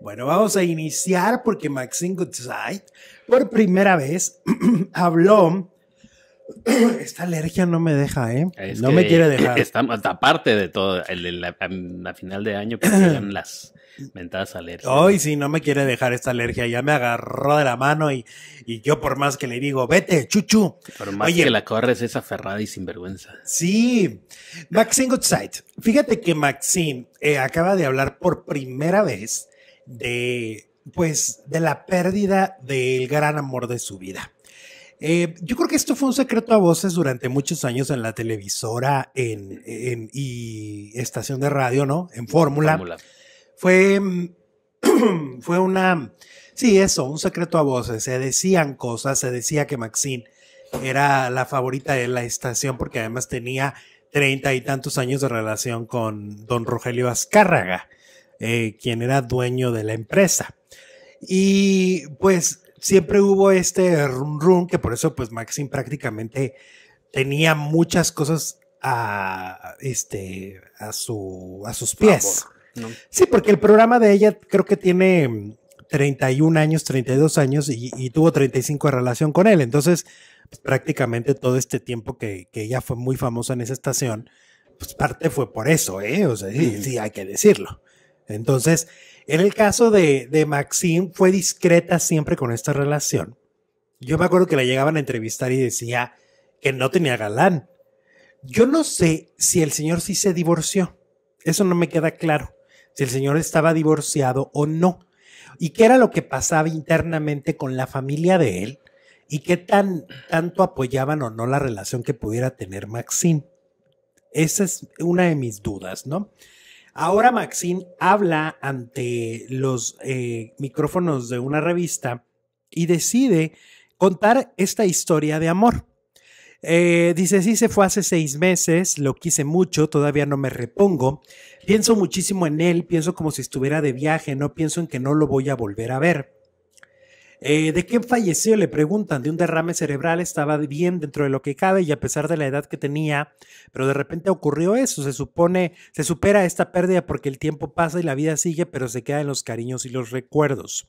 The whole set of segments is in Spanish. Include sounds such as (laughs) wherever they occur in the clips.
Bueno, vamos a iniciar porque Maxine Goodside por primera vez (clears throat) habló. (clears throat) Esta alergia no me deja, ¿eh? no me quiere dejar. (clears throat) Está, aparte de todo, el, la, final de año que llegan las mentadas alergias. Hoy sí, no me quiere dejar esta alergia. Ya me agarró de la mano y, yo por más que le digo, vete, chuchu. Por más que la corres es ferrada y sinvergüenza. Sí. Maxine Goodside. Fíjate que Maxine eh, acaba de hablar por primera vez de, pues, de la pérdida del gran amor de su vida. Eh, yo creo que esto fue un secreto a voces durante muchos años en la televisora en, en, y estación de radio, ¿no? En Fórmula. Fue, (clears throat) fue una, sí, eso, un secreto a voces. Se decían cosas, se decía que Maxine era la favorita de la estación porque además tenía treinta y tantos años de relación con don Rogelio Azcárraga. Eh, quien era dueño de la empresa. Y pues siempre hubo este rum rum que por eso pues Maxim prácticamente tenía muchas cosas a, este, a, su, a sus pies. Sí, porque el programa de ella creo que tiene 31 años, 32 años y, y tuvo 35 de relación con él. Entonces, pues, prácticamente todo este tiempo que, que, ella fue muy famosa en esa estación, pues parte fue por eso, ¿eh? O sea, sí, sí hay que decirlo. Entonces, en el caso de, Maxine, fue discreta siempre con esta relación. Yo me acuerdo que la llegaban a entrevistar y decía que no tenía galán. Yo no sé si el señor sí se divorció. Eso no me queda claro. Si el señor estaba divorciado o no. Y qué era lo que pasaba internamente con la familia de él y qué tan, tanto apoyaban o no la relación que pudiera tener Maxine. Esa es una de mis dudas, ¿no? Ahora Maxine habla ante los eh, micrófonos de una revista y decide contar esta historia de amor. Eh, dice, sí, se fue hace seis meses, lo quise mucho, todavía no me repongo. Pienso muchísimo en él, pienso como si estuviera de viaje, no pienso en que no lo voy a volver a ver. Eh, ¿De quién falleció? Le preguntan, de un derrame cerebral, estaba bien dentro de lo que cabe y a pesar de la edad que tenía, pero de repente ocurrió eso, se supone, se supera esta pérdida porque el tiempo pasa y la vida sigue, pero se quedan los cariños y los recuerdos.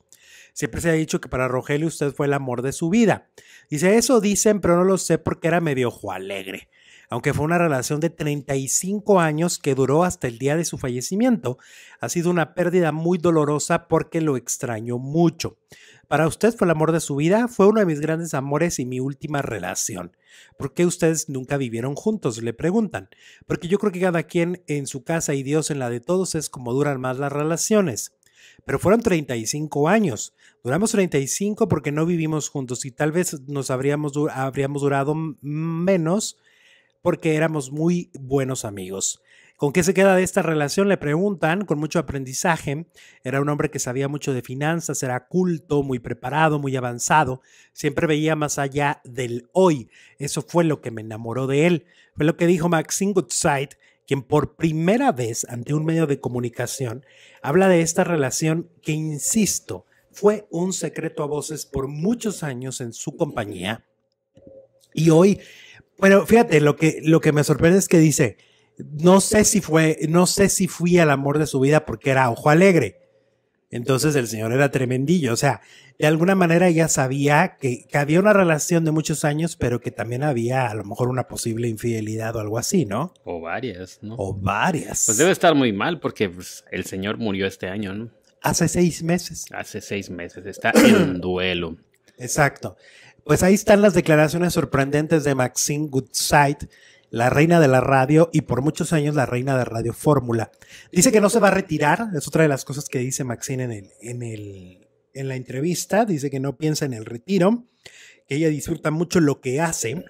Siempre se ha dicho que para Rogelio usted fue el amor de su vida. Dice, eso dicen, pero no lo sé porque era medio ojo alegre. Aunque fue una relación de 35 años que duró hasta el día de su fallecimiento, ha sido una pérdida muy dolorosa porque lo extrañó mucho. Para usted fue el amor de su vida, fue uno de mis grandes amores y mi última relación. ¿Por qué ustedes nunca vivieron juntos? Le preguntan. Porque yo creo que cada quien en su casa y Dios en la de todos es como duran más las relaciones. Pero fueron 35 años. Duramos 35 porque no vivimos juntos y tal vez nos habríamos, habríamos durado menos porque éramos muy buenos amigos. ¿Con qué se queda de esta relación? Le preguntan, con mucho aprendizaje. Era un hombre que sabía mucho de finanzas, era culto, muy preparado, muy avanzado. Siempre veía más allá del hoy. Eso fue lo que me enamoró de él. Fue lo que dijo Maxine Goodside, quien por primera vez ante un medio de comunicación habla de esta relación que, insisto, fue un secreto a voces por muchos años en su compañía. Y hoy bueno, fíjate, lo que, lo que me sorprende es que dice, no sé si fue, no sé si fui al amor de su vida porque era ojo alegre. Entonces el señor era tremendillo, o sea, de alguna manera ya sabía que, había una relación de muchos años, pero que también había a lo mejor una posible infidelidad o algo así, ¿no? O varias, ¿no? O varias. Pues debe estar muy mal porque pues, el señor murió este año, ¿no? Hace seis meses. Hace seis meses, está en duelo. Exacto. Pues ahí están las declaraciones sorprendentes de Maxine Goodside, la reina de la radio y por muchos años la reina de Radio Fórmula. Dice que no se va a retirar, es otra de las cosas que dice Maxine en, el, en, el, en la entrevista, dice que no piensa en el retiro, que ella disfruta mucho lo que hace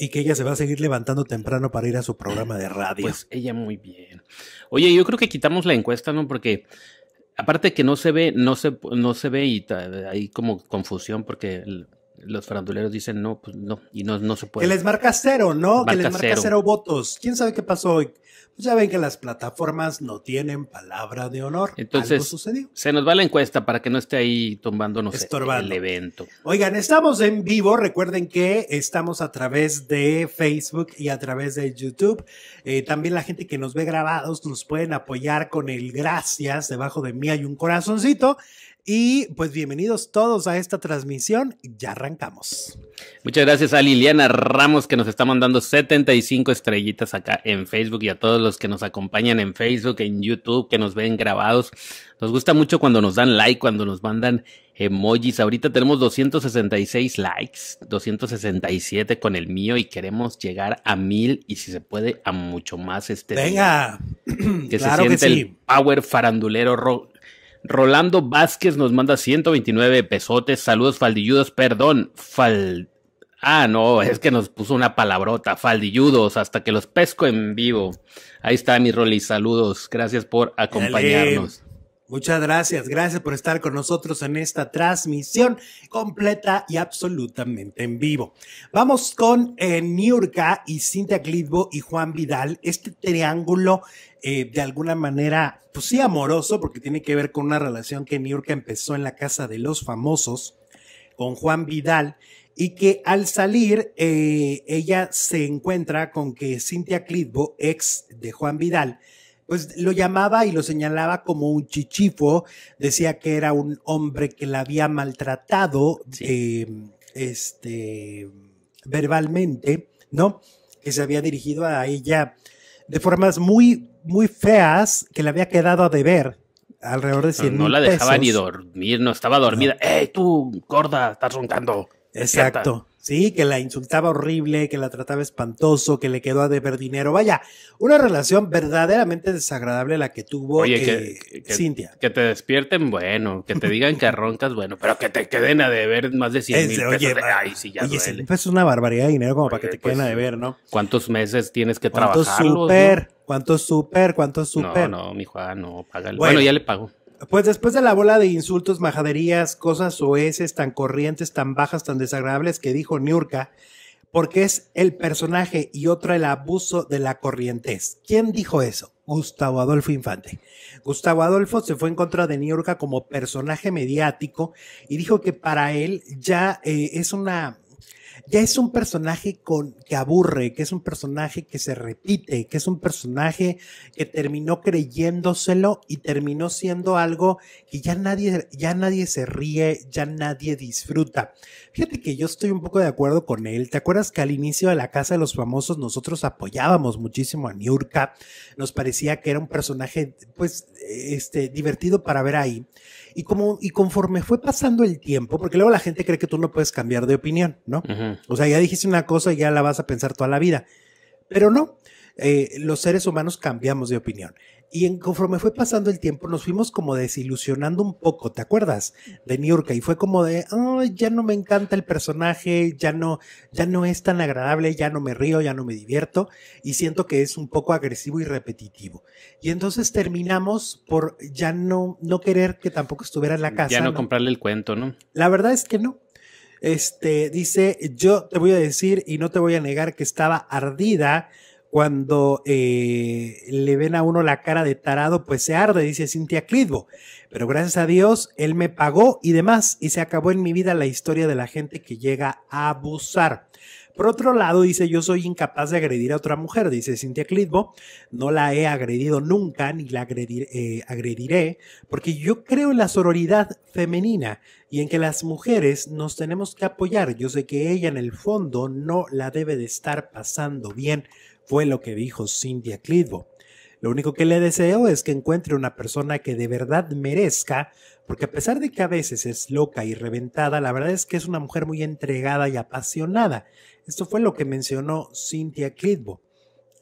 y que ella se va a seguir levantando temprano para ir a su programa de radio. Pues ella muy bien. Oye, yo creo que quitamos la encuesta, ¿no? Porque Aparte que no se ve, no se, no se ve y hay como confusión porque los faranduleros dicen no, pues no, y no, se puede. Que les marca cero, ¿no? que les marca cero. votos. ¿Quién sabe qué pasó hoy? Pues ya ven que las plataformas no tienen palabra de honor. Entonces, sucedió. se nos va la encuesta para que no esté ahí tumbándonos el evento. Oigan, estamos en vivo. Recuerden que estamos a través de Facebook y a través de YouTube. Eh, también la gente que nos ve grabados nos pueden apoyar con el gracias. Debajo de mí hay un corazoncito. Y pues bienvenidos todos a esta transmisión. Ya arrancamos. Muchas gracias a Liliana Ramos que nos está mandando 75 estrellitas acá en Facebook y a todos los que nos acompañan en Facebook, en YouTube, que nos ven grabados. Nos gusta mucho cuando nos dan like, cuando nos mandan emojis. Ahorita tenemos 266 likes, 267 con el mío y queremos llegar a mil y si se puede a mucho más este. Venga, (clears throat) que se siente el power farandulero rock. Rolando Vázquez nos manda 129 pesotes. Saludos, faldilludos. Perdón, fal. Ah, no, es que nos puso una palabrota. Faldilludos, hasta que los pesco en vivo. Ahí está mi y Saludos. Gracias por acompañarnos. Muchas gracias, gracias por estar con nosotros en esta transmisión completa y absolutamente en vivo. Vamos con eh, Niurka y Cintia Clitbo y Juan Vidal, este triángulo eh, de alguna manera, pues sí, amoroso, porque tiene que ver con una relación que Niurka empezó en la casa de los famosos con Juan Vidal y que al salir eh, ella se encuentra con que Cintia Clitbo, ex de Juan Vidal, pues lo llamaba y lo señalaba como un chichifo, decía que era un hombre que la había maltratado em, este, verbalmente, ¿no? Que se había dirigido a ella de formas muy, muy feas, que le había quedado a deber alrededor de 100 No, no la dejaba ni dormir, no estaba dormida. ¡Ey, eh, tú, gorda, estás roncando! Exacto. Sí, que la insultaba horrible, que la trataba espantoso, que le quedó a deber dinero. Vaya, una relación verdaderamente desagradable la que tuvo Oye, eh, que, Cintia. Que te despierten, bueno, que te digan que roncas, bueno, pero que te queden a deber más de 100 mil pesos. Oye, es una barbaridad de dinero como para que te queden a pues, deber, ¿no? ¿Cuántos meses tienes que trabajar? ¿Cuánto super? ¿Cuántos ¿Cuánto super? ¿Cuánto super? No, no, mi Juan, no, págale. Bueno, bueno, ya le pago. Pues después de la bola de insultos, majaderías, cosas oeces tan corrientes, tan bajas, tan desagradables que dijo Niurka, porque es el personaje y otro el abuso de la corrientez. ¿Quién dijo eso? Gustavo Adolfo Infante. Gustavo Adolfo se fue en contra de Niurka como personaje mediático y dijo que para él ya eh, es una ya es un personaje que aburre, que es un personaje que se repite, que es un personaje que terminó creyéndoselo y terminó siendo algo que ya nadie, ya nadie se ríe, ya nadie disfruta. Fíjate que yo estoy un poco de acuerdo con él. ¿Te acuerdas que al inicio de la Casa de los Famosos nosotros apoyábamos muchísimo a Niurka? Nos parecía que era un personaje, pues, este, divertido para ver ahí. Y, como, y conforme fue pasando el tiempo, porque luego la gente cree que tú no puedes cambiar de opinión, ¿no? O sea, ya dijiste una cosa y ya la vas a pensar toda la vida. Pero no, eh, los seres humanos cambiamos de opinión. Y en, conforme fue pasando el tiempo, nos fuimos como desilusionando un poco, ¿te acuerdas? De Niurka. Y fue como de, ya no me encanta el personaje, ya no, ya no es tan agradable, ya no me río, ya no me divierto. Y siento que es un poco agresivo y repetitivo. Y entonces terminamos por ya no, no querer que tampoco estuviera en la casa. Ya no, comprarle el cuento, ¿no? La verdad es que no. Este dice: Yo te voy a decir y no te voy a negar que estaba ardida cuando eh, le ven a uno la cara de tarado, pues se arde, dice Cintia Clitbo. Pero gracias a Dios, él me pagó y demás, y se acabó en mi vida la historia de la gente que llega a abusar. Por otro lado, dice, yo soy incapaz de agredir a otra mujer, dice Cintia Clitbo, no la he agredido nunca, ni la eh, agrediré, porque yo creo en la sororidad femenina y en que las mujeres nos tenemos que apoyar. Yo sé que ella en el fondo no la debe de estar pasando bien fue lo que dijo Cynthia Clitbo. Lo único que le deseo es que encuentre una persona que de verdad merezca, porque a pesar de que a veces es loca y reventada, la verdad es que es una mujer muy entregada y apasionada. Esto fue lo que mencionó Cynthia Clitbo.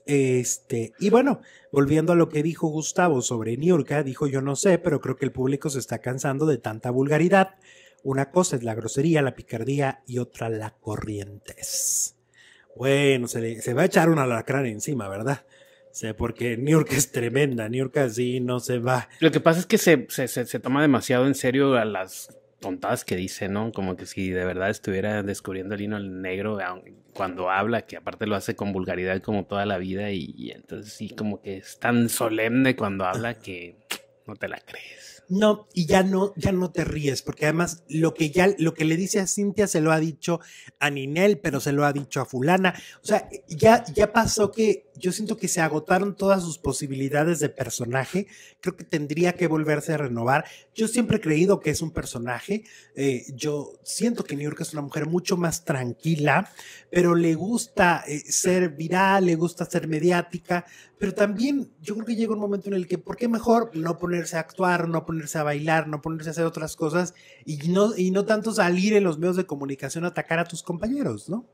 Este, y bueno, volviendo a lo que dijo Gustavo sobre Niurka, dijo yo no sé, pero creo que el público se está cansando de tanta vulgaridad. Una cosa es la grosería, la picardía y otra la corrientez bueno, se, se va a echar un alacrán encima, ¿verdad? O porque New York es tremenda, New York así no se va. Lo que pasa es que se, se, toma demasiado en serio a las tontadas que dice, ¿no? Como que si de verdad estuviera descubriendo el hino negro cuando habla, que aparte lo hace con vulgaridad como toda la vida y entonces sí, como que es tan solemne cuando habla que no te la crees. No, y ya no, ya no te ríes, porque además lo que ya, lo que le dice a Cintia se lo ha dicho a Ninel, pero se lo ha dicho a fulana. O sea, ya, ya pasó que yo siento que se agotaron todas sus posibilidades de personaje. Creo que tendría que volverse a renovar. Yo siempre he creído que es un personaje. Eh, yo siento que New York es una mujer mucho más tranquila, pero le gusta eh, ser viral, le gusta ser mediática, pero también yo creo que llega un momento en el que, ¿por qué mejor no ponerse a actuar, no ponerse a bailar, no ponerse a hacer otras cosas y no, y no tanto salir en los medios de comunicación a atacar a tus compañeros, ¿no?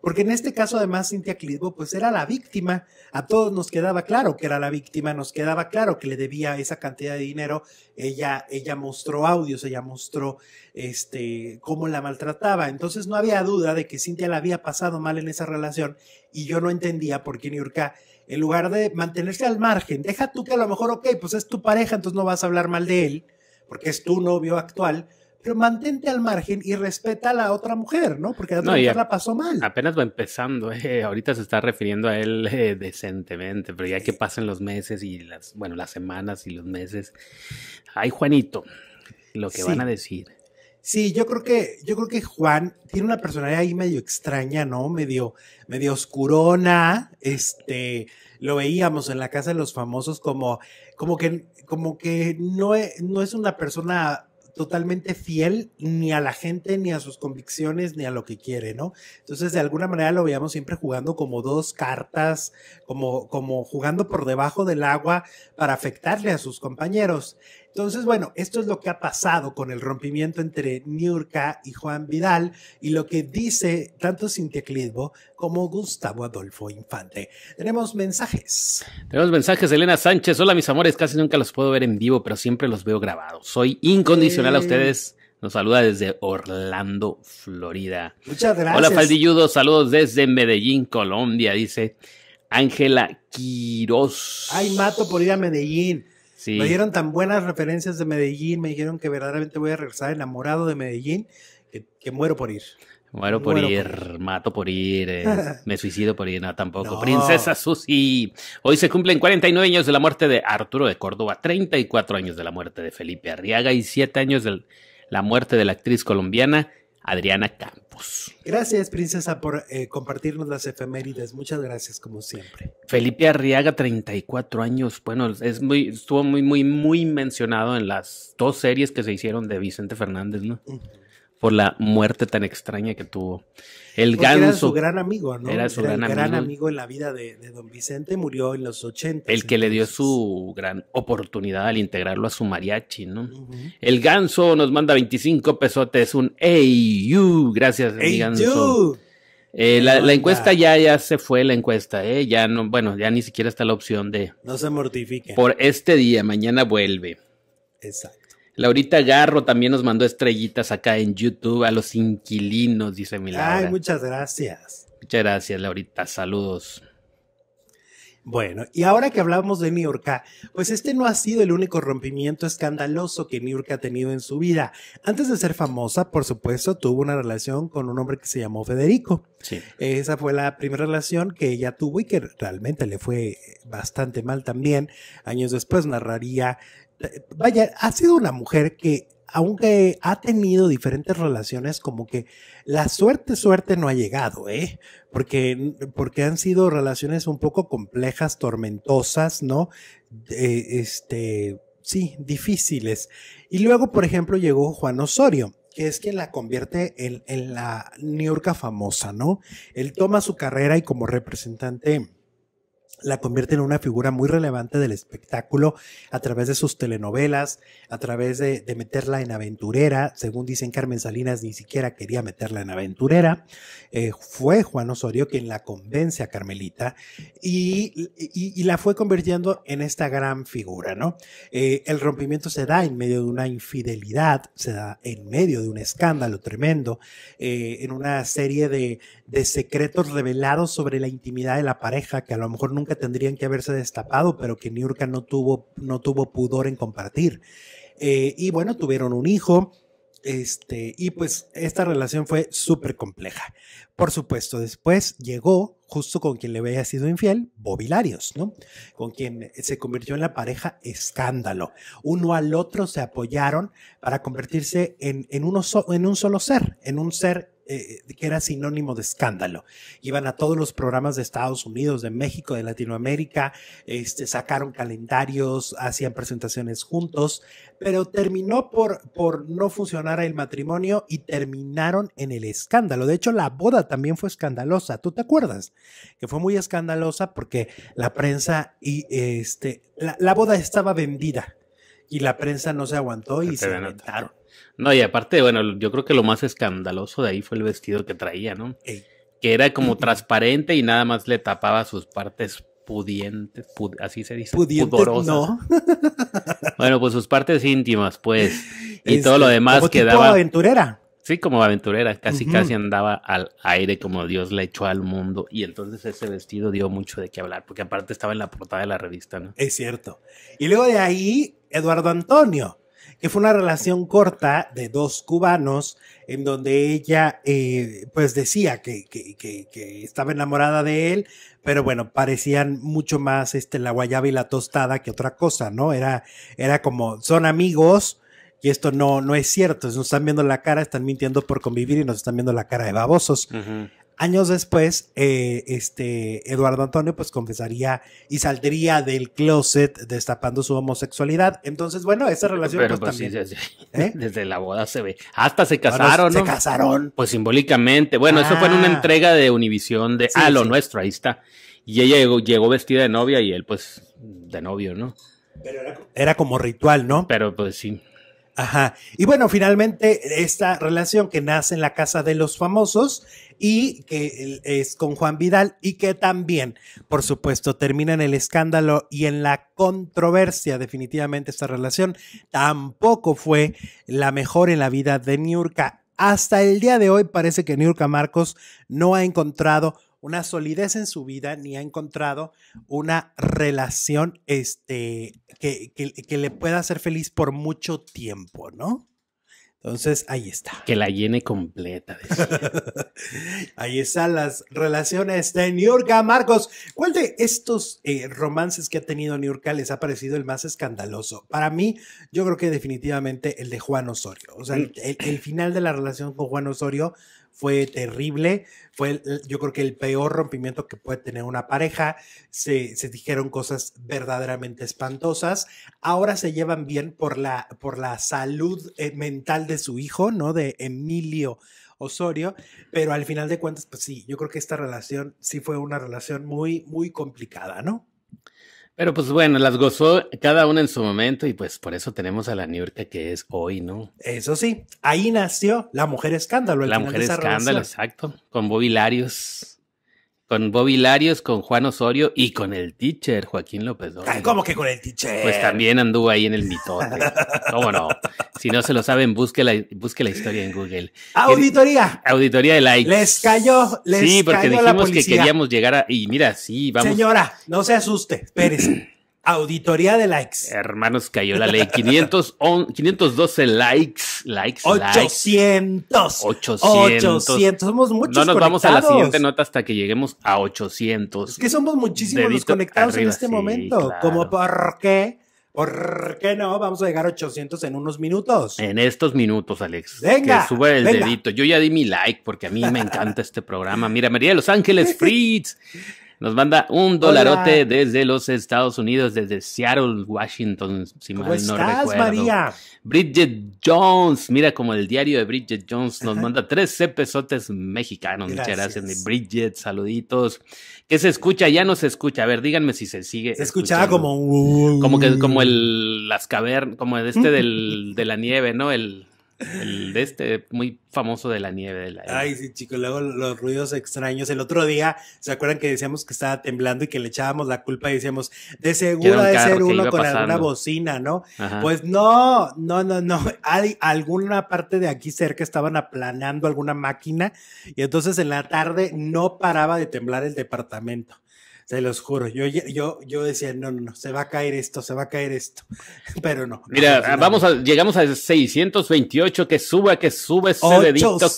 Porque en este caso, además, Cintia Clitbo, pues era la víctima. A todos nos quedaba claro que era la víctima, nos quedaba claro que le debía esa cantidad de dinero. Ella, ella mostró audios, ella mostró este, cómo la maltrataba. Entonces no había duda de que Cintia la había pasado mal en esa relación y yo no entendía por qué Niurka en lugar de mantenerse al margen. Deja tú que a lo mejor, ok, pues es tu pareja, entonces no vas a hablar mal de él, porque es tu novio actual, pero mantente al margen y respeta a la otra mujer, ¿no? Porque la otra mujer la pasó mal. Apenas va empezando, (laughs) eh. ahorita se está refiriendo a él eh, decentemente, pero ya que pasen los meses y las, bueno, las semanas y los meses. Ay, Juanito, lo que van a decir. Sí, yo creo que, yo creo que Juan tiene una personalidad ahí medio extraña, ¿no? Medio, medio oscurona. Este, lo veíamos en la casa de los famosos como, como que, como que no, es, no es una persona totalmente fiel ni a la gente, ni a sus convicciones, ni a lo que quiere, ¿no? Entonces, de alguna manera lo veíamos siempre jugando como dos cartas, como, como jugando por debajo del agua para afectarle a sus compañeros. Entonces, bueno, esto es lo que ha pasado con el rompimiento entre Niurka y Juan Vidal y lo que dice tanto Cintia como Gustavo Adolfo Infante. Tenemos mensajes. Tenemos mensajes, Elena Sánchez. Hola, mis amores, casi nunca los puedo ver en vivo, pero siempre los veo grabados. Soy incondicional a ustedes. Nos saluda desde Orlando, Florida. Muchas gracias. Hola, Faldilludo. Saludos desde Medellín, Colombia, dice Ángela Quiroz. Ay, mato por ir a Medellín. Me dieron tan buenas referencias de Medellín, me dijeron que verdaderamente voy a regresar enamorado de Medellín, que, muero por ir. Muero por, ir, mato por ir, eh, (laughs) me suicido por ir, no tampoco. Princesa Susi. Hoy se cumplen 49 años de la muerte de Arturo de Córdoba, 34 años de la muerte de Felipe Arriaga y 7 años de la muerte de la actriz colombiana Adriana Campos. Gracias, princesa, por eh, compartirnos las efemérides. Muchas gracias, como siempre. Felipe Arriaga, 34 años. Bueno, es muy, estuvo muy, muy, muy mencionado en las dos series que se hicieron de Vicente Fernández, ¿no? por la muerte tan extraña que tuvo. El ganso, era su gran amigo, ¿no? Era su era gran, el gran amigo. en la vida de, don Vicente, murió en los 80. El que le dio su gran oportunidad al integrarlo a su mariachi, ¿no? El ganso nos manda 25 pesotes, un hey you, gracias, mi ganso. Eh, la, la, encuesta ya, ya se fue la encuesta, ¿eh? Ya no, bueno, ya ni siquiera está la opción de. No se mortifique. Por este día, mañana vuelve. Exacto. Laurita Garro también nos mandó estrellitas acá en YouTube a los inquilinos, dice Milagro. Ay, muchas gracias. Muchas gracias, Laurita. Saludos. Bueno, y ahora que hablamos de Miurka, pues este no ha sido el único rompimiento escandaloso que Miurka ha tenido en su vida. Antes de ser famosa, por supuesto, tuvo una relación con un hombre que se llamó Federico. Sí. Esa fue la primera relación que ella tuvo y que realmente le fue bastante mal también. Años después narraría vaya, ha sido una mujer que, aunque ha tenido diferentes relaciones, como que la suerte, suerte no ha llegado, ¿eh? Porque, porque han sido relaciones un poco complejas, tormentosas, ¿no? este, sí, difíciles. Y luego, por ejemplo, llegó Juan Osorio que es quien la convierte en, la Yorka famosa, ¿no? Él toma su carrera y como representante la convierte en una figura muy relevante del espectáculo a través de sus telenovelas, a través de, meterla en aventurera. Según dicen Carmen Salinas, ni siquiera quería meterla en aventurera. Eh, fue Juan Osorio quien la convence a Carmelita y, la fue convirtiendo en esta gran figura, ¿no? Eh, el rompimiento se da en medio de una infidelidad, se da en medio de un escándalo tremendo, eh, en una serie de, de secretos revelados sobre la intimidad de la pareja que a lo mejor nunca tendrían que haberse destapado, pero que Niurka no tuvo, no tuvo pudor en compartir. Eh, y bueno, tuvieron un hijo. Este, y pues esta relación fue súper compleja. Por supuesto, después llegó justo con quien le había sido infiel, Bobilarios, ¿no? Con quien se convirtió en la pareja escándalo. Uno al otro se apoyaron para convertirse en, en, uno en un solo ser, en un ser eh, que era sinónimo de escándalo. Iban a todos los programas de Estados Unidos, de México, de Latinoamérica, este, sacaron calendarios, hacían presentaciones juntos, pero terminó por, por no funcionar el matrimonio y terminaron en el escándalo. De hecho, la boda también fue escandalosa, ¿tú te acuerdas? Que fue muy escandalosa porque la prensa y este, la, boda estaba vendida y la prensa no se aguantó y se, levantaron. No, y aparte, bueno, yo creo que lo más escandaloso de ahí fue el vestido que traía, ¿no? Que era como transparente y nada más le tapaba sus partes pudientes, así se dice, pudorosas. No. (laughs) bueno, pues sus partes íntimas, pues. Y todo este, lo demás quedaba. Como aventurera. Sí, como aventurera, casi casi andaba al aire como Dios le echó al mundo. Y entonces ese vestido dio mucho de qué hablar, porque aparte estaba en la portada de la revista, ¿no? Es cierto. Y luego de ahí, Eduardo Antonio, que fue una relación corta de dos cubanos, en donde ella eh, pues decía que, estaba enamorada de él, pero bueno, parecían mucho más este, la guayaba y la tostada que otra cosa, ¿no? Era, era como, son amigos, y esto no, no es cierto. Nos están viendo la cara, están mintiendo por convivir y nos están viendo la cara de babosos años después, eh, este Eduardo Antonio pues confesaría y saldría del closet destapando su homosexualidad. Entonces, bueno, esa relación pues, pues, también. ¿eh? Desde la boda se ve. Hasta se casaron, Se casaron. Pues simbólicamente. Bueno, eso fue en una ah. entrega de Univisión de A ah, lo nuestro, ahí está. Y ella llegó, vestida de novia y él pues de novio, ¿no? Pero era, como ritual, ¿no? Pero pues sí. Ajá. Y bueno, finalmente esta relación que nace en la casa de los famosos y que es con Juan Vidal y que también, por supuesto, termina en el escándalo y en la controversia. Definitivamente esta relación tampoco fue la mejor en la vida de Niurka. Hasta el día de hoy parece que Niurka Marcos no ha encontrado una solidez en su vida ni ha encontrado una relación este, que, le pueda hacer feliz por mucho tiempo, ¿no? Entonces, ahí está. Que la llene completa. (laughs) ahí están las relaciones de Niurka. Marcos, ¿cuál de estos eh, romances que ha tenido Niurka les ha parecido el más escandaloso? Para mí, yo creo que definitivamente el de Juan Osorio. O sea, el final de la relación con Juan Osorio fue terrible, fue yo creo que el peor rompimiento que puede tener una pareja, se, se, dijeron cosas verdaderamente espantosas, ahora se llevan bien por la, por la salud eh, mental de su hijo, ¿no? De Emilio. Osorio, pero al final de cuentas, pues sí, yo creo que esta relación sí fue una relación muy, muy complicada, ¿no? Pero pues bueno, las gozó cada una en su momento y pues por eso tenemos a la Niurka que es hoy, ¿no? Eso sí, ahí nació la mujer escándalo. La mujer escándalo, exacto, con Bobby Larios con Bobby Larios, con Juan Osorio y con el teacher Joaquín López ¿Cómo que con el teacher? Pues también anduvo ahí en el mitote. (laughs) ¿Cómo no? Si no se lo saben, busque la, historia en Google. Auditoría. Auditoría de likes. Les cayó, les cayó Sí, porque dijimos que queríamos llegar a. Y mira, sí, vamos. Señora, no se asuste, espérese. (clears throat) Auditoría de likes. Hermanos, cayó la ley. 500 512 likes, likes, 800, 800. 800. Somos muchos No nos vamos a la siguiente nota hasta que lleguemos a 800. Es que somos muchísimos los conectados en este momento. Como por qué. ¿Por qué no? Vamos a llegar a 800 en unos minutos. En estos minutos, Alex. Venga. Que sube el dedito. Yo ya di mi like porque a mí me encanta este programa. Mira, María de Los Ángeles, (laughs) Fritz. Nos manda un dolarote desde los Estados Unidos, desde Seattle, Washington, si mal no estás, María? Bridget Jones, mira como el diario de Bridget Jones nos manda tres pesotes mexicanos. Muchas gracias, Bridget, saluditos. ¿Qué se escucha? Ya no se escucha. A ver, díganme si se sigue. Se escuchaba como un... Como que, como el, las cavernas, como este del, de la nieve, ¿no? El... El de este muy famoso de la nieve. De la Ay, sí, chicos, luego los ruidos extraños. El otro día, ¿se acuerdan que decíamos que estaba temblando y que le echábamos la culpa y decíamos, de seguro de ser uno con alguna bocina, ¿no? Pues no, no, no, no. Hay alguna parte de aquí cerca estaban aplanando alguna máquina y entonces en la tarde no paraba de temblar el departamento se los juro. Yo, yo, yo decía, no, no, no, se va a caer esto, se va a caer esto, (laughs) pero no. Mira, vamos a, llegamos a 628, que suba, que sube ese dedito, que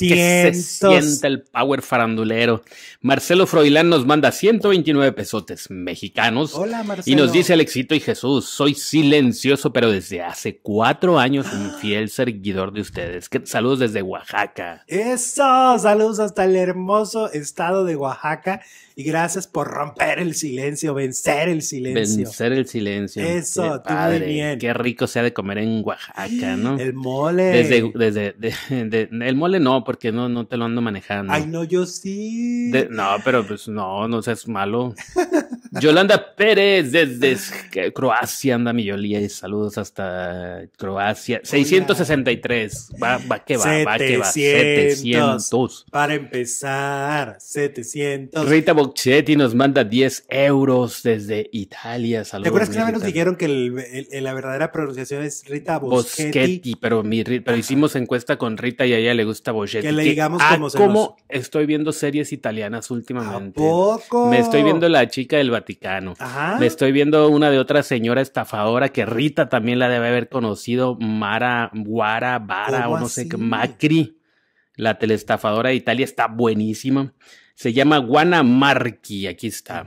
se sienta el power farandulero. Marcelo Froilán nos manda 129 pesotes mexicanos. Hola, Marcelo. Y nos dice éxito y Jesús, soy silencioso, pero desde hace cuatro años un (gasps) fiel seguidor de ustedes. Que, saludos desde Oaxaca. Eso, saludos hasta el hermoso estado de Oaxaca. Y gracias por romper el silencio, vencer el silencio. Vencer el silencio. Eso, qué Qué rico sea de comer en Oaxaca, (gasps) ¿no? El mole. Desde, desde el mole no, porque no, no te lo ando manejando. Ay, no, yo sí. no, pero pues no, no seas malo. (laughs) Yolanda Pérez desde Croacia, anda mi y saludos hasta Croacia. 663, va, va que va, va que va. 700. Para empezar, 700. Rita Bocchetti nos manda 10 euros desde Italia, saludos. ¿Te acuerdas que nos dijeron que la verdadera pronunciación es Rita Bocchetti? Boschetti, pero, mi, pero hicimos encuesta con Rita y a ella le gusta Bocchetti. Que le digamos como, ah, como estoy viendo series italianas últimamente. poco? Me estoy viendo la chica del Vaticano. Ajá. Me estoy viendo una de otra señora estafadora que Rita también la debe haber conocido, Mara, Guara, Vara o no sé qué, Macri. La teleestafadora de Italia está buenísima. Se llama Guanamarqui, aquí está.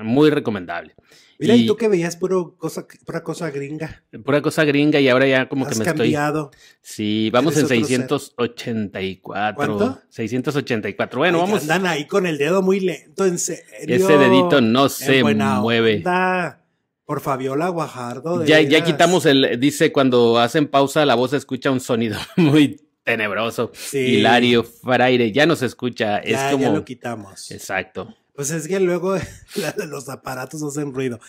Muy recomendable. Mira, y, tú que veías puro cosa, pura cosa gringa. Pura cosa gringa y ahora ya como que me cambiado. Sí, vamos en 684. ¿Cuánto? 684. Bueno, vamos. Andan ahí con el dedo muy lento, en serio. Ese dedito no se mueve. Por Fabiola Guajardo. ya, ya quitamos el, dice, cuando hacen pausa la voz escucha un sonido (laughs) muy tenebroso. Hilario Fraire, ya nos escucha. es como... lo quitamos. Exacto. Pues es que luego (laughs) los aparatos hacen ruido.